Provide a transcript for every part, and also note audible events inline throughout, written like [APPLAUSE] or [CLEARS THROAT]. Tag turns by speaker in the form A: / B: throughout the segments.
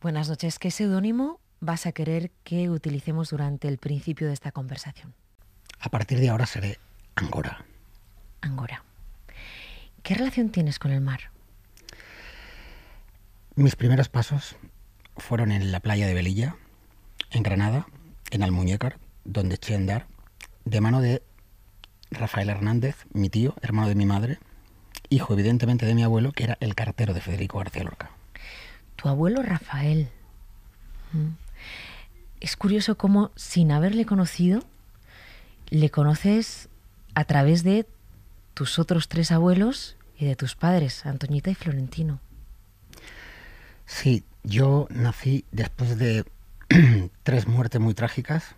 A: Buenas noches. ¿Qué seudónimo vas a querer que utilicemos durante el principio de esta conversación?
B: A partir de ahora seré Angora.
A: Angora. ¿Qué relación tienes con el mar?
B: Mis primeros pasos fueron en la playa de Belilla, en Granada, en Almuñécar, donde eché andar, de mano de Rafael Hernández, mi tío, hermano de mi madre, hijo evidentemente de mi abuelo, que era el cartero de Federico García Lorca tu abuelo
A: Rafael. Mm. Es curioso cómo sin haberle conocido, le conoces a través de tus otros tres abuelos y de tus padres, Antoñita y Florentino.
B: Sí, yo nací después de [CLEARS THROAT] tres muertes muy trágicas.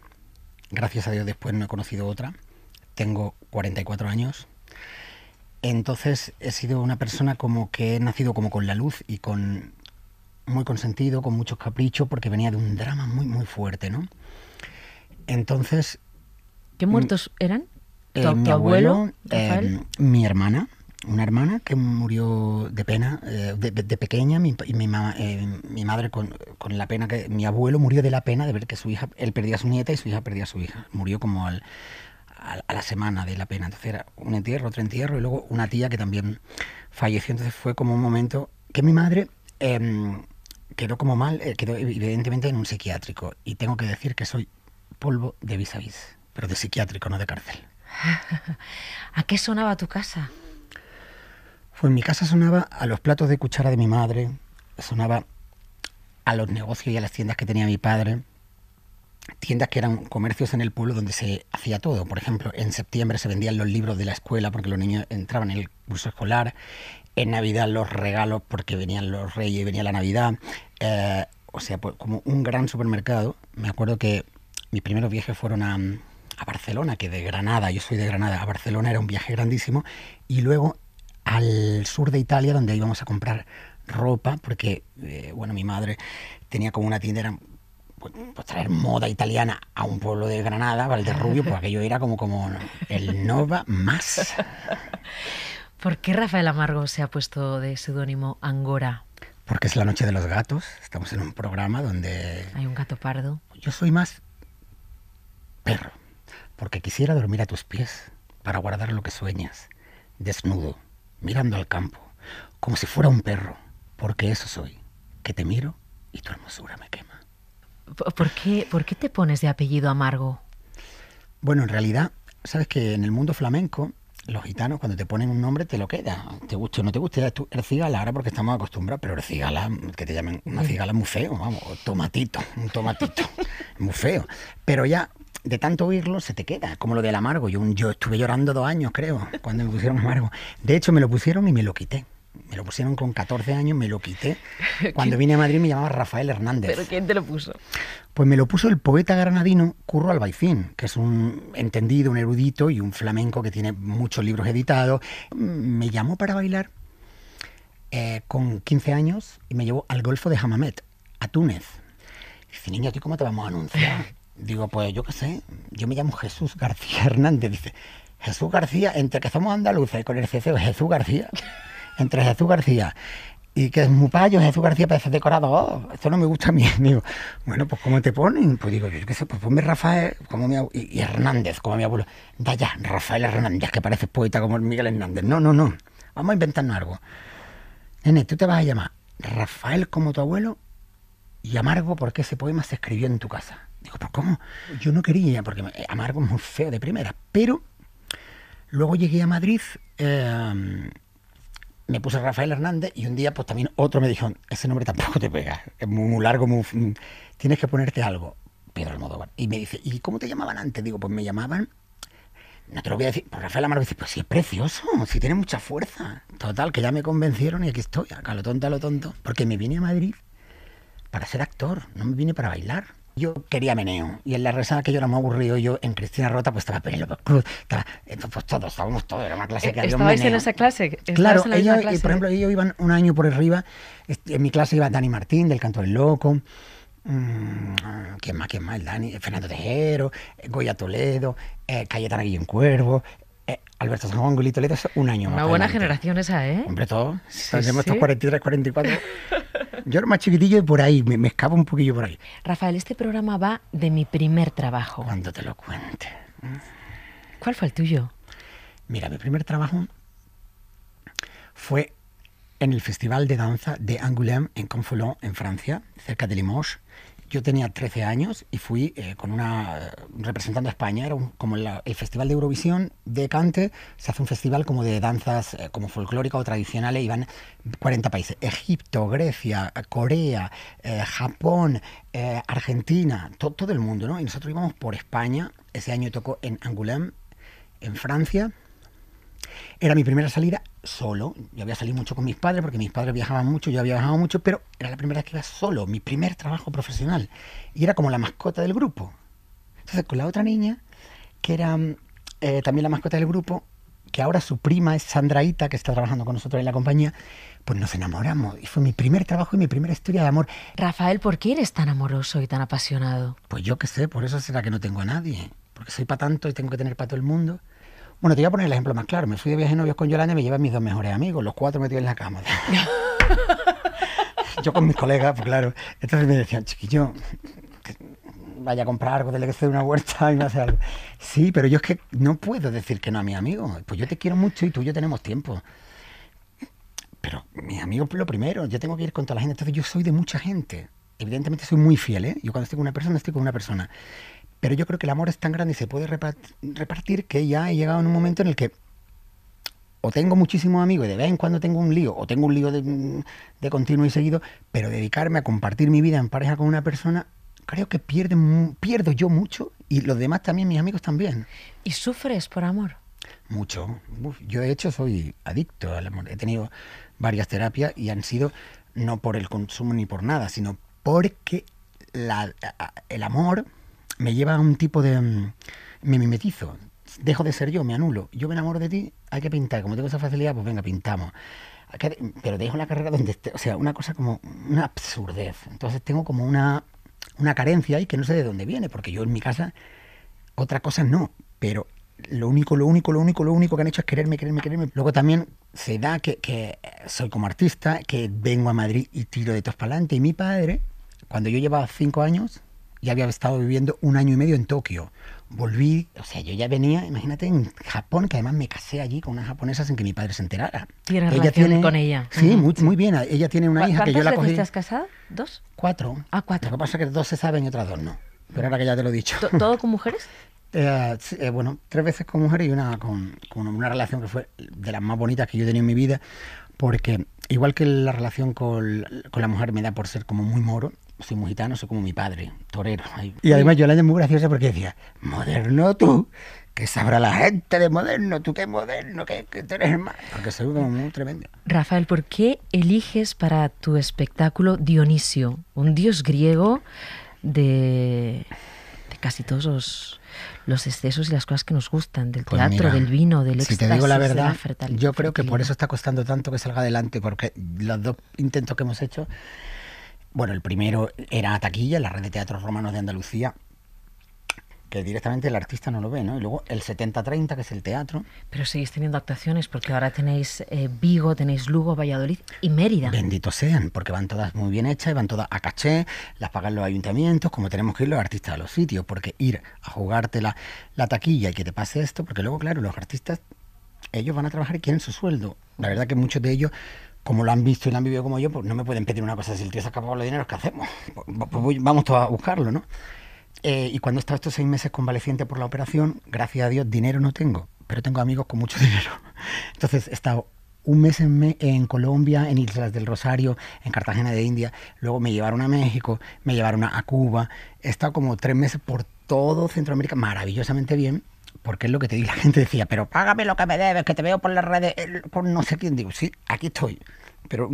B: Gracias a Dios después no he conocido otra. Tengo 44 años. Entonces he sido una persona como que he nacido como con la luz y con muy consentido, con muchos caprichos, porque venía de un drama muy, muy fuerte, ¿no? Entonces... ¿Qué muertos eran? el eh, mi abuelo, em, mi hermana, una hermana que murió de pena, eh, de, pequeña, mi, eh, mi, madre con, con, la pena que... Mi abuelo murió de la pena de ver que su hija, él perdía a su nieta y su hija perdía a su hija. Murió como al, a la semana de la pena. Entonces era un entierro, otro entierro y luego una tía que también falleció. Entonces fue como un momento que mi madre... Em, quedó como mal, eh, quedó evidentemente en un psiquiátrico. Y tengo que decir que soy polvo de vis pero de psiquiátrico, no de cárcel.
A: [LAUGHS] ¿A qué sonaba tu casa?
B: Pues en mi casa sonaba a los platos de cuchara de mi madre, sonaba a los negocios y a las tiendas que tenía mi padre, tiendas que eran comercios en el pueblo donde se hacía todo. Por ejemplo, en septiembre se vendían los libros de la escuela porque los niños entraban en el curso escolar. En Navidad los regalos porque venían los reyes, y venía la Navidad. Eh, o sea, pues, como un gran supermercado. Me acuerdo que mis primeros viajes fueron a, Barcelona, que de Granada, yo soy de Granada, a Barcelona era un viaje grandísimo. Y luego al sur de Italia donde íbamos a comprar ropa porque, eh, bueno, mi madre tenía como una tienda, pues, pues, traer moda italiana a un pueblo de Granada, Valderrubio, pues aquello era como, como el Nova más. [LAUGHS] ¿Por
A: qué Rafael Amargo se ha puesto de seudónimo Angora?
B: Porque es la noche de los gatos. Estamos en un programa donde. Hay un gato pardo. Yo soy más perro. Porque quisiera dormir a tus pies para guardar lo que sueñas, desnudo, mirando al campo, como si fuera un perro. Porque eso soy, que te miro y tu hermosura me quema. ¿Por qué, ¿Por qué te pones de apellido amargo? Bueno, en realidad, sabes que en el mundo flamenco los gitanos cuando te ponen un nombre te lo queda, te guste o no te guste, eres, cigala ahora porque estamos acostumbrados, pero eres cigala, que te llamen una cigala muy feo, vamos, tomatito, un tomatito, [LAUGHS] muy feo. Pero ya de tanto oírlo se te queda, como lo del amargo, yo, yo estuve llorando dos años creo, cuando me pusieron amargo. De hecho me lo pusieron y me lo quité me lo pusieron con 14 años, me lo quité. [LAUGHS] Cuando vine a Madrid me llamaba Rafael Hernández. ¿Pero
A: quién te lo puso?
B: Pues me lo puso el poeta granadino Curro Albaicín, que es un entendido, un erudito y un flamenco que tiene muchos libros editados. Me llamó para bailar eh, con 15 años y me llevó al Golfo de Hamamet, a Túnez. Dice, niño, ¿a ti cómo te vamos a anunciar? [LAUGHS] Digo, pues yo qué sé, yo me llamo Jesús García Hernández. Dice, Jesús García, entre que somos andaluces y con el CCO, Jesús García. [LAUGHS] entre Jesús García y que es muy payo, Jesús García parece decorado oh, esto no me gusta a mí. [LAUGHS] Digo, bueno, pues ¿cómo te ponen? Pues digo, yo qué sé, pues ponme Rafael como mi y, Hernández, como mi abuelo. ya Rafael Hernández, que parece poeta como Miguel Hernández. No, no, no, vamos a inventarnos algo. Nene, tú te vas a llamar Rafael como tu abuelo y Amargo porque ese poema se escribió en tu casa. Digo, pues cómo? Yo no quería, porque Amargo es muy feo de primera, pero luego llegué a Madrid... Eh, me puse Rafael Hernández y un día pues también otro me dijo, ese nombre tampoco te pega, es muy largo, tienes que ponerte algo, Pedro Almodóvar. Y me dice, ¿y cómo te llamaban antes? Digo, pues me llamaban, no te lo voy a decir, pues Rafael Amaro dice, pues sí, es precioso, sí tiene mucha fuerza. Total, que ya me convencieron y aquí estoy, a lo tonto, a lo tonto, porque me vine a Madrid para ser actor, no me vine para bailar yo quería meneo. Y en la resaca que yo era me aburrido, yo en Cristina Rota, pues estaba Penélope Cruz, estaba, pues todos, estábamos todos, era una clase que eh, había un en esa clase? Claro, ellos, por ejemplo, ellos iban un año por arriba, en mi clase iba Dani Martín, del Canto del Loco, mm, ¿Quién más? ¿Quién más? El Dani, Fernando Tejero, Goya Toledo, eh, Cayetana Guillén Cuervo, Alberto San Juan, Gulito un año Una más. Una buena generación esa, ¿eh? Hombre, todo. estos 43, 44. [LAUGHS] Yo era más chiquitillo y por ahí, me, me, escapo un poquillo por ahí.
A: Rafael, este programa va de mi primer trabajo. Cuando te lo cuente. ¿Cuál fue el tuyo?
B: Mira, mi primer trabajo fue en el Festival de Danza de Angoulême, en Confolon, en Francia, cerca de Limoges, yo tenía 13 años y fui eh, con una eh, representando a España, era como el Festival de Eurovisión de Cante, se hace un festival como de danzas eh, como folclórica o tradicionales, iban 40 países, Egipto, Grecia, Corea, Japón, Argentina, todo el mundo, ¿no? Y nosotros íbamos por España, ese año tocó en Angoulême, en Francia, era mi primera salida solo. Yo había salido mucho con mis padres porque mis padres viajaban mucho, yo había viajado mucho, pero era la primera vez que iba solo, mi primer trabajo profesional. Y era como la mascota del grupo. Entonces, con la otra niña, que era mm, eh, también la mascota del grupo, que ahora su prima es Sandraita, que está trabajando con nosotros en la compañía, pues nos enamoramos. Y fue mi primer trabajo y mi primera historia de amor. Rafael, ¿por qué eres tan amoroso y tan apasionado? Pues yo qué sé, por eso será que no tengo a nadie. Porque soy para tanto y tengo que tener para todo el mundo. Bueno, te voy a poner el ejemplo más claro. Me fui de viaje de novios con Yolanda y me llevan mis dos mejores amigos, los cuatro metidos en la cama. [LAUGHS] Yo con mis colegas, pues claro. Entonces me decían, chiquillo, vaya a comprar algo, dele que de una huerta y me hace algo. Sí, pero yo es que no puedo decir que no a mi amigo. Pues yo te quiero mucho y tú y yo tenemos tiempo. Pero mi amigo lo primero, yo tengo que ir con toda la gente. Entonces yo soy de mucha gente. Evidentemente soy muy fiel, ¿eh? Yo cuando estoy con una persona, estoy con una persona. Pero yo creo que el amor es tan grande y se puede repartir que ya he llegado en un momento en el que o tengo muchísimos amigos y de vez en cuando tengo un lío, o tengo un lío de, continuo y seguido, pero dedicarme a compartir mi vida en pareja con una persona, creo que pierde, pierdo yo mucho y los demás también, mis amigos también. ¿Y sufres por amor? Mucho. yo de hecho soy adicto al amor. He tenido varias terapias y han sido no por el consumo ni por nada, sino porque el amor me lleva a un tipo de... Mm, me mimetizo, dejo de ser yo, me anulo. Yo me enamoro de ti, hay que pintar. Como tengo esa facilidad, pues venga, pintamos. Pero dejo una carrera donde esté. O sea, una cosa como una absurdez. Entonces tengo como una, una carencia ahí que no sé de dónde viene, porque yo en mi casa, otra cosa no. Pero lo único, lo único, lo único, lo único que han hecho es quererme, quererme, quererme. Luego también se da que, que soy como artista, que vengo a Madrid y tiro de todos para adelante. Y mi padre, cuando yo llevaba cinco años, ya había estado viviendo un año y medio en Tokio. Volví, o sea, yo ya venía, imagínate, en Japón, que además me casé allí con una japonesa sin que mi padre se enterara.
A: ¿Tienes ella con ella? Sí, muy,
B: muy, bien. Ella tiene una hija que yo la cogí.
A: casada? ¿Dos?
B: Cuatro. Ah, cuatro. Lo que pasa es que dos se saben y otras dos no. Pero ahora que ya te lo he dicho. ¿Todo con mujeres? [LAUGHS] Eh, eh, bueno, tres veces con mujeres y una con, con una relación que fue de las más bonitas que yo he tenido en mi vida, porque igual que la relación con, con, la mujer me da por ser como muy moro, soy muy gitano, soy como mi padre, torero. Y además yo la llamé muy graciosa porque decía, moderno tú, que sabrá la gente de moderno, tú qué moderno, que, eres más. Porque soy como muy tremendo.
A: Rafael, ¿por qué eliges para tu espectáculo Dionisio, un dios griego de, de casi todos los, los, excesos y las cosas que nos gustan, del pues teatro, del vino, del te digo la verdad,
B: Yo creo que por eso está costando tanto que salga adelante, porque los dos intentos que hemos hecho bueno, el primero era Taquilla, la red de teatros romanos de Andalucía, que directamente el artista no lo ve, ¿no? Y luego el 70-30, que es el teatro. Pero seguís teniendo actuaciones, porque ahora tenéis eh,
A: Vigo, tenéis Lugo, Valladolid y Mérida.
B: Benditos sean, porque van todas muy bien hechas van todas a caché, las pagan los ayuntamientos, como tenemos que ir los artistas a los sitios, porque ir a jugarte la, la taquilla y que te pase esto, porque luego, claro, los artistas, ellos van a trabajar y quieren su sueldo. La verdad que muchos de ellos como lo han visto y lo han vivido como yo, pues no me pueden pedir una cosa. Si el tío se ha acabado los dineros, ¿qué hacemos? Pues, pues, pues vamos todos a buscarlo, ¿no? Eh, y cuando he estado estos seis meses convaleciente por la operación, gracias a Dios, dinero no tengo, pero tengo amigos con mucho [LAUGHS] dinero. Entonces he estado un mes en, en, Colombia, en Islas del Rosario, en Cartagena de India, luego me llevaron a México, me llevaron a, Cuba, he estado como tres meses por todo Centroamérica, maravillosamente bien, porque es lo que te di, la gente decía, pero págame lo que me debes, que te veo por las redes, eh, por no sé quién, digo, sí, aquí estoy, pero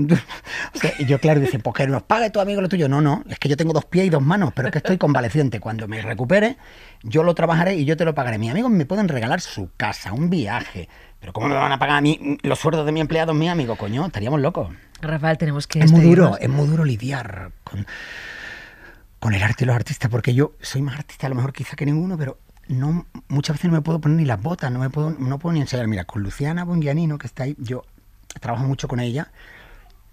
B: [LAUGHS] yo claro dice pues que nos pague tu amigo lo tuyo no no es que yo tengo dos pies y dos manos pero es que estoy convaleciente cuando me recupere yo lo trabajaré y yo te lo pagaré mis amigos me pueden regalar su casa un viaje pero cómo me van a pagar a mí los sueldos de mi empleado mi amigo, coño estaríamos locos
A: Rafael tenemos
B: que es muy duro es muy duro lidiar con con el arte y los artistas porque yo soy más artista a lo mejor quizá que ninguno pero no, muchas veces no me puedo poner ni las botas, no me puedo, no puedo ni enseñar Mira, con Luciana Bongianino, que está ahí, yo trabajo mucho con ella,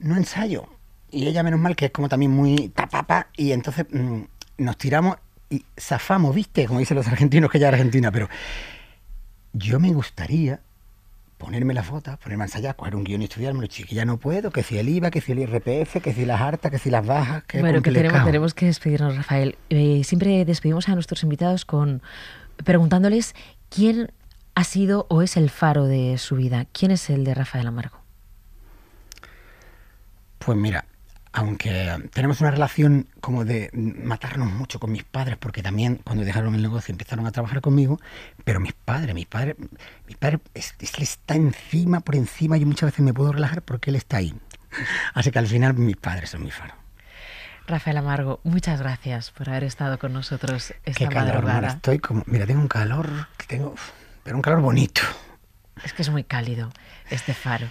B: no ensayo. Y ella, menos mal, que es como también muy tapapa y entonces mm, nos tiramos y zafamos, ¿viste? Como dicen los argentinos que ya es Argentina, pero yo me gustaría ponerme la foto, ponerme a ensayar, coger un guión y estudiármelo, Ya no puedo, que si el IVA, que si el IRPF, que si las hartas, que si las bajas, que Bueno, que tenemos,
A: que despedirnos, Rafael. Eh, siempre despedimos a nuestros invitados con preguntándoles quién ha sido o es el faro de su vida. ¿Quién es el de Rafael Amargo?
B: Pues mira, aunque tenemos una relación como de matarnos mucho con mis padres, porque también cuando dejaron el negocio empezaron a trabajar conmigo, pero mis padres, mis padres, mi padre es, está encima, por encima, yo muchas veces me puedo relajar porque él está ahí. [LAUGHS] Así que al final mis padres son mi faro. Rafael
A: Amargo, muchas gracias por haber estado con nosotros esta Qué calor,
B: estoy como, mira, tengo un calor tengo, pero un calor bonito.
A: Es que es muy cálido este faro.